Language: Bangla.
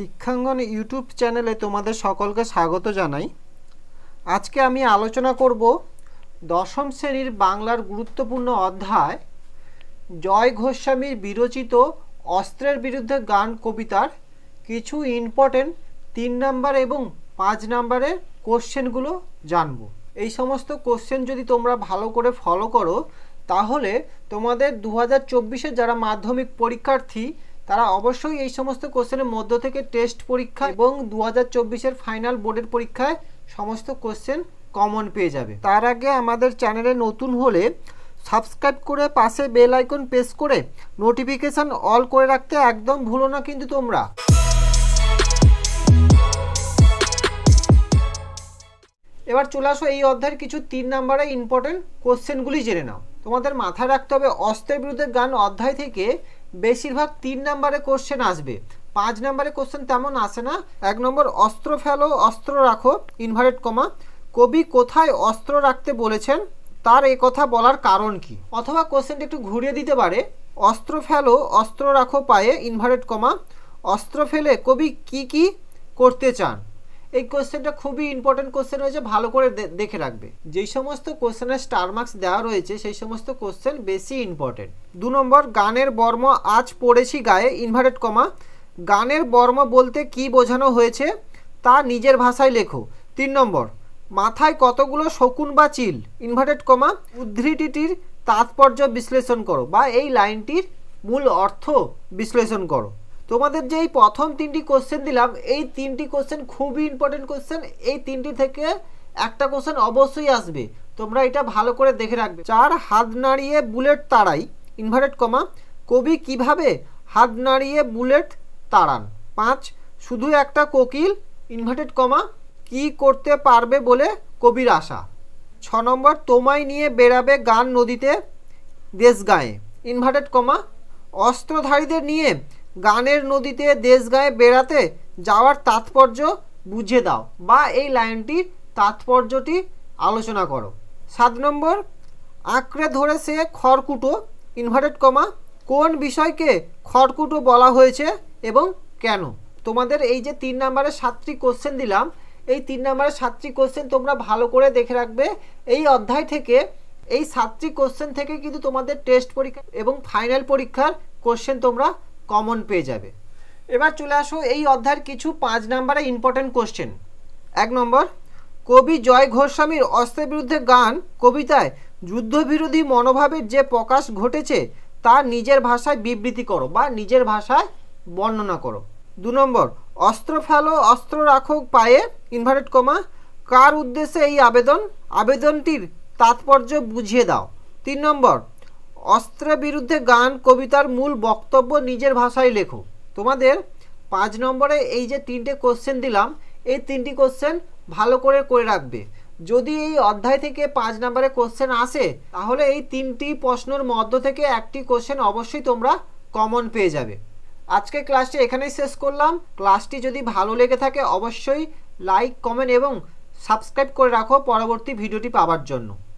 শিক্ষাঙ্গন ইউটিউব চ্যানেলে তোমাদের সকলকে স্বাগত জানাই আজকে আমি আলোচনা করব দশম শ্রেণীর বাংলার গুরুত্বপূর্ণ অধ্যায় জয় গোস্বামীর বিরচিত অস্ত্রের বিরুদ্ধে গান কবিতার কিছু ইম্পর্টেন্ট তিন নাম্বার এবং পাঁচ নাম্বারের কোশ্চেনগুলো জানব এই সমস্ত কোশ্চেন যদি তোমরা ভালো করে ফলো করো তাহলে তোমাদের দু হাজার যারা মাধ্যমিক পরীক্ষার্থী তারা অবশ্যই এই সমস্ত কোশ্চেনের মধ্য থেকে টেস্ট পরীক্ষা এবং দু হাজার ফাইনাল বোর্ডের পরীক্ষায় সমস্ত কোশ্চেন কমন পেয়ে যাবে তার আগে আমাদের চ্যানেলে নতুন হলে সাবস্ক্রাইব করে পাশে বেল আইকন প্রেস করে নোটিফিকেশান অল করে রাখতে একদম ভুলো না কিন্তু তোমরা এবার চলে আসো এই অধ্যায়ের কিছু তিন নাম্বারে ইম্পর্টেন্ট কোশ্চেনগুলি জেনে নাও তোমাদের মাথায় রাখতে হবে অস্ত্রের বিরুদ্ধে গান অধ্যায় থেকে বেশিরভাগ তিন নম্বরে কোশ্চেন আসবে পাঁচ নম্বরে কোশ্চেন তেমন আসে না এক নম্বর অস্ত্র ফেলো অস্ত্র রাখো ইনভার্টেড কমা কবি কোথায় অস্ত্র রাখতে বলেছেন তার এ কথা বলার কারণ কি অথবা কোশ্চেনটি একটু ঘুরিয়ে দিতে পারে অস্ত্র ফেলো অস্ত্র রাখো পায়ে ইনভার্টেড কমা অস্ত্র ফেলে কবি কি কি করতে চান এই কোশ্চেনটা খুবই ইম্পর্টেন্ট কোশ্চেন রয়েছে ভালো করে দেখে রাখবে যেই সমস্ত কোশ্চেনের স্টার মার্কস দেওয়া রয়েছে সেই সমস্ত কোশ্চেন বেশি ইম্পর্টেন্ট দু নম্বর গানের বর্ম আজ পড়েছি গায়ে ইনভার্টেড কমা গানের বর্ম বলতে কি বোঝানো হয়েছে তা নিজের ভাষায় লেখো তিন নম্বর মাথায় কতগুলো শকুন বা চিল ইনভার্টেড কমা উদ্ধৃতিটির তাৎপর্য বিশ্লেষণ করো বা এই লাইনটির মূল অর্থ বিশ্লেষণ করো তোমাদের যে এই প্রথম তিনটি কোশ্চেন দিলাম এই তিনটি কোশ্চেন খুবই ইম্পর্টেন্ট কোশ্চেন এই তিনটি থেকে একটা কোশ্চেন অবশ্যই আসবে তোমরা এটা ভালো করে দেখে রাখবে চার হাত নাড়িয়ে বুলেট তাড়াই ইনভার্টেড কমা কবি কিভাবে হাত নাড়িয়ে বুলেট তাড়ান পাঁচ শুধু একটা কোকিল ইনভার্টেড কমা কি করতে পারবে বলে কবির আশা ছ নম্বর তোমায় নিয়ে বেড়াবে গান নদীতে দেশ গায়ে ইনভার্টেড কমা অস্ত্রধারীদের নিয়ে গানের নদীতে দেশ গায়ে বেড়াতে যাওয়ার তাৎপর্য বুঝে দাও বা এই লাইনটির তাৎপর্যটি আলোচনা করো সাত নম্বর আঁকড়ে ধরে সে খড়কুটো ইনভার্টেড কমা কোন বিষয়কে খড়কুটো বলা হয়েছে এবং কেন তোমাদের এই যে তিন নম্বরের সাতটি কোশ্চেন দিলাম এই তিন নম্বরের সাতটি কোশ্চেন তোমরা ভালো করে দেখে রাখবে এই অধ্যায় থেকে এই সাতটি কোশ্চেন থেকে কিন্তু তোমাদের টেস্ট পরীক্ষা এবং ফাইনাল পরীক্ষার কোশ্চেন তোমরা কমন পেয়ে যাবে এবার চলে আসো এই অধ্যায়ের কিছু পাঁচ নম্বরে ইম্পর্টেন্ট কোশ্চেন এক নম্বর কবি জয় ঘোস্বামীর অস্ত্রের বিরুদ্ধে গান কবিতায় যুদ্ধবিরোধী মনোভাবের যে প্রকাশ ঘটেছে তা নিজের ভাষায় বিবৃতি করো বা নিজের ভাষায় বর্ণনা করো দু নম্বর অস্ত্র ফেলো অস্ত্র রাখো পায়ে ইনভার্টেড কমা কার উদ্দেশ্যে এই আবেদন আবেদনটির তাৎপর্য বুঝিয়ে দাও তিন নম্বর অস্ত্রের বিরুদ্ধে গান কবিতার মূল বক্তব্য নিজের ভাষায় লেখো তোমাদের পাঁচ নম্বরে এই যে তিনটে কোশ্চেন দিলাম এই তিনটি কোশ্চেন ভালো করে করে রাখবে যদি এই অধ্যায় থেকে পাঁচ নম্বরে কোশ্চেন আসে তাহলে এই তিনটি প্রশ্নের মধ্য থেকে একটি কোশ্চেন অবশ্যই তোমরা কমন পেয়ে যাবে আজকে ক্লাসটি এখানেই শেষ করলাম ক্লাসটি যদি ভালো লেগে থাকে অবশ্যই লাইক কমেন্ট এবং সাবস্ক্রাইব করে রাখো পরবর্তী ভিডিওটি পাওয়ার জন্য